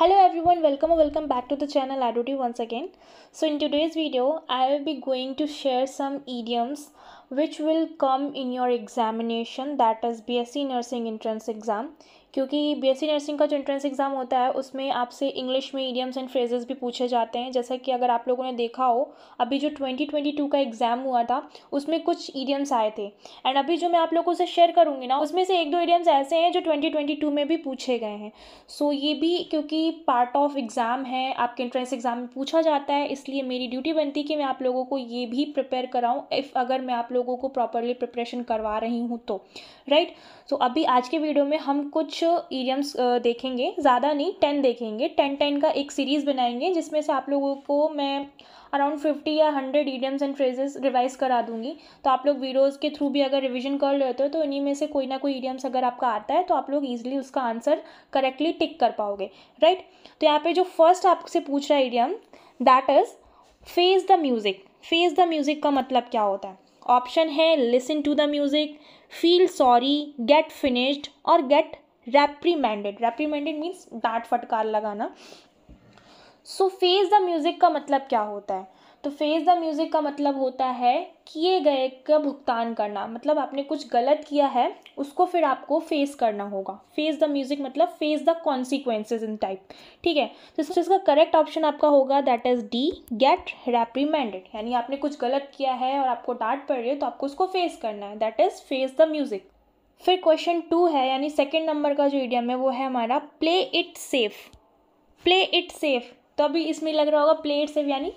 hello everyone welcome or welcome back to the channel adoti once again so in today's video i will be going to share some idioms which will come in your examination that is C nursing entrance exam क्योंकि C nursing का जो entrance exam होता है उसमें आपसे English में idioms and phrases भी पूछे जाते हैं जैसा कि अगर आप लोगों ने देखा हो अभी जो 2022 का एग्ज़ाम हुआ था उसमें कुछ ईडियम्स आए थे एंड अभी जो मैं आप लोगों से शेयर करूँगी ना उसमें से एक दो ईडियम्स ऐसे हैं जो 2022 में भी पूछे गए हैं सो so, ये भी क्योंकि पार्ट ऑफ एग्ज़ाम है आपके एंट्रेंस एग्ज़ाम में पूछा जाता है इसलिए मेरी ड्यूटी बनती कि मैं आप लोगों को ये भी प्रिपेयर कराऊँ इफ़ अगर मैं आप लोग लोगों को प्रॉपरली प्रिपरेशन करवा रही हूँ तो राइट right? सो so, अभी आज के वीडियो में हम कुछ ईडियम्स देखेंगे ज़्यादा नहीं टेन देखेंगे टेन टेन का एक सीरीज़ बनाएंगे जिसमें से आप लोगों को मैं अराउंड फिफ्टी या hundred idioms and phrases revise करा दूंगी तो आप लोग वीडियोज़ के थ्रू भी अगर रिविजन कर लेते हो तो इन्हीं में से कोई ना कोई ईडियम्स अगर आपका आता है तो आप लोग ईजिली उसका आंसर करेक्टली टिक कर पाओगे राइट right? तो यहाँ पे जो फर्स्ट आपसे पूछ रहा है idiom that is face the music face the music का मतलब क्या होता है ऑप्शन है listen to the music feel sorry get finished और गेट रेप्रीमेंडेड रेप्रीमेंडेड मीन्स डांट फटकार लगाना सो फेस द म्यूज़िक का मतलब क्या होता है तो फेस द म्यूज़िक का मतलब होता है किए गए का भुगतान करना मतलब आपने कुछ गलत किया है उसको फिर आपको फेस करना होगा फेस द म्यूज़िक मतलब face the consequences in type ठीक है तो इसका करेक्ट ऑप्शन आपका होगा that is D get reprimanded यानी आपने कुछ गलत किया है और आपको डांट पड़ रही है तो आपको उसको फेस करना है that is face the music फिर क्वेश्चन टू है यानी सेकेंड नंबर का जो इडियम है वो है हमारा play it safe play it safe तो अभी इसमें लग रहा होगा प्ले इट सेफ यानी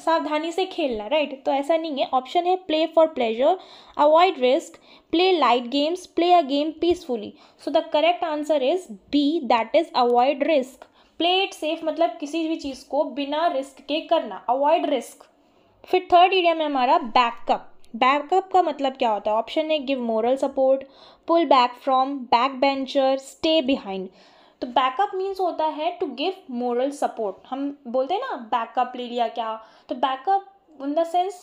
सावधानी से खेलना राइट तो ऐसा नहीं है ऑप्शन है play for pleasure avoid risk play light games play a game peacefully so the correct answer is B that is avoid risk play it safe मतलब किसी भी चीज़ को बिना रिस्क के करना अवॉइड रिस्क फिर थर्ड एरिया में हमारा बैकअप बैकअप का मतलब क्या होता है ऑप्शन है give moral support pull back from back bencher stay behind तो बैकअप मीन्स होता है टू गिव मोरल सपोर्ट हम बोलते हैं ना बैकअप ले लिया क्या तो backup in the sense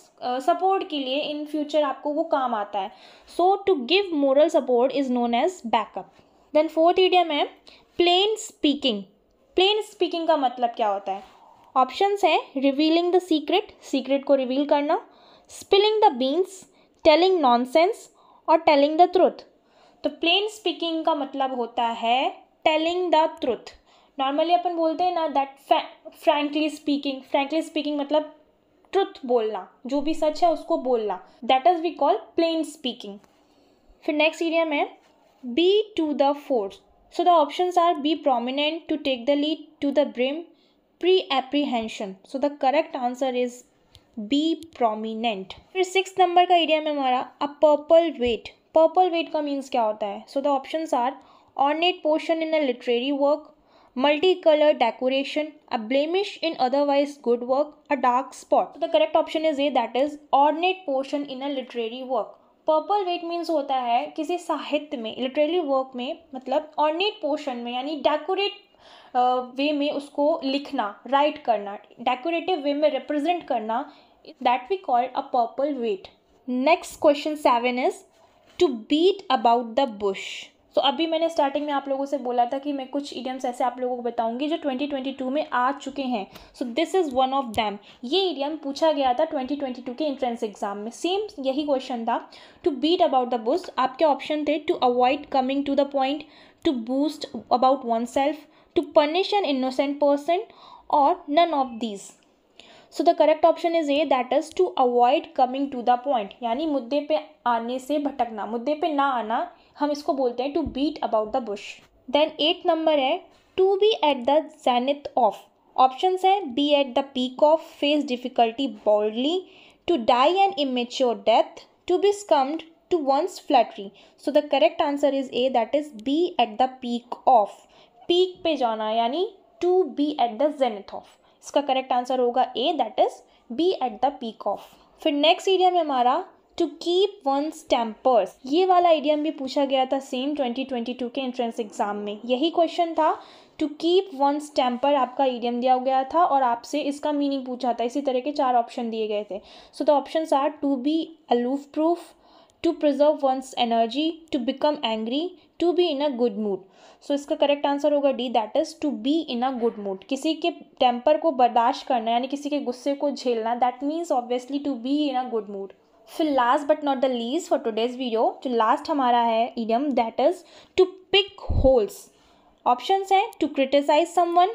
support के लिए इन फ्यूचर आपको वो काम आता है so to give moral support is known as backup then fourth idiom है प्लेन स्पीकिंग प्लेन स्पीकिंग का मतलब क्या होता है ऑप्शंस है रिवीलिंग द सीक्रेट सीक्रेट को रिवील करना spilling the beans telling nonsense और टेलिंग द ट्रूथ तो प्लेन स्पीकिंग का मतलब होता है टेलिंग द ट्रुथ नॉर्मली अपन बोलते हैं ना that frankly speaking frankly speaking मतलब ट्रुथ बोलना जो भी सच है उसको बोलना that is we call plain speaking फिर नेक्स्ट एरिया में B to the fourth so the option are B prominent to take the lead to the brim pre apprehension so the correct answer is B prominent फिर six number का area में हमारा a purple wait purple wait का means क्या होता है so the options are ornate portion in a literary work, multicolored decoration, a blemish in otherwise good work, a dark spot. So the correct option is A that is ornate portion in a literary work. Purple weight means होता है किसी साहित्य में literary work में मतलब ornate portion में यानी decorate वे में उसको लिखना राइट करना डेकोरेटिव वे में रिप्रेजेंट करना that we call a purple weight next question seven is to beat about the bush तो अभी मैंने स्टार्टिंग में आप लोगों से बोला था कि मैं कुछ ईडियम्स ऐसे आप लोगों को बताऊंगी जो 2022 में आ चुके हैं so this is one of them ये ईडियम पूछा गया था 2022 के एंट्रेंस एग्जाम में सेम यही क्वेश्चन था to beat about the bush आपके ऑप्शन थे to avoid coming to the point to boost about oneself to punish an innocent person और none of these so the correct option is A that is to avoid coming to the point यानी मुद्दे पे आने से भटकना मुद्दे पे ना आना हम इसको बोलते हैं to beat about the bush then eight number है to be at the zenith of option है B at the peak of face difficulty boldly to die an immature death to be scammed to one's flattery so the correct answer is A that is B at the peak of peak पे जाना यानी to be at the zenith of इसका correct answer होगा A that is B at the peak of फिर next area में हमारा to keep one स्टैम्पर्स ये वाला आइडियम भी पूछा गया था सेम 2022 के एंट्रेंस एग्जाम में यही क्वेश्चन था टू कीप वन स्टैम्पर आपका आइडियम दिया गया था और आपसे इसका मीनिंग पूछा था इसी तरह के चार ऑप्शन दिए गए थे so the option are to be aloof proof to preserve one's energy to become angry to be in a good mood सो इसका करेक्ट आंसर होगा D that is to be in a good mood किसी के temper को बर्दाश्त करना यानी किसी के गुस्से को झेलना that means obviously to be in a good mood फिर last but not the least for today's video जो लास्ट हमारा है idiom that is to pick holes options हैं to criticise someone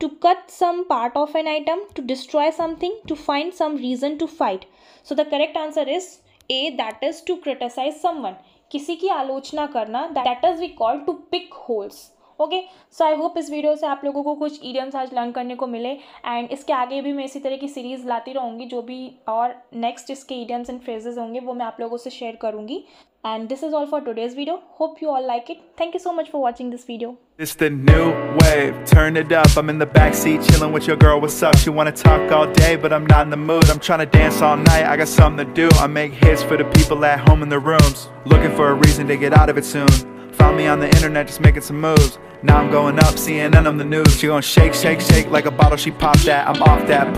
to cut some part of an item to destroy something to find some reason to fight so the correct answer is A that is to criticise someone किसी की आलोचना करना that is we call to pick holes okay so I hope इस video से आप लोगों को कुछ ईडियम्स आज लर्न करने को मिले एंड इसके आगे भी मैं इसी तरह की सीरीज़ लाती रहूँगी जो भी और नेक्स्ट इसके ईडियम्स एंड फ्रेजेज होंगे वो मैं आप लोगों से शेयर करूंगी And this is all for today's video. Hope you all like it. Thank you so much for watching this video. It's the new wave, turn it up. I'm in the back seat chilling with your girl. What's up? She want to talk all day, but I'm not in the mood. I'm trying to dance all night. I got something to do. I make hits for the people at home in the rooms, looking for a reason to get out of it soon. Found me on the internet just making some moves. Now I'm going up, CNN, on the news. She gon' shake, shake, shake like a bottle, she popped that. I'm off that.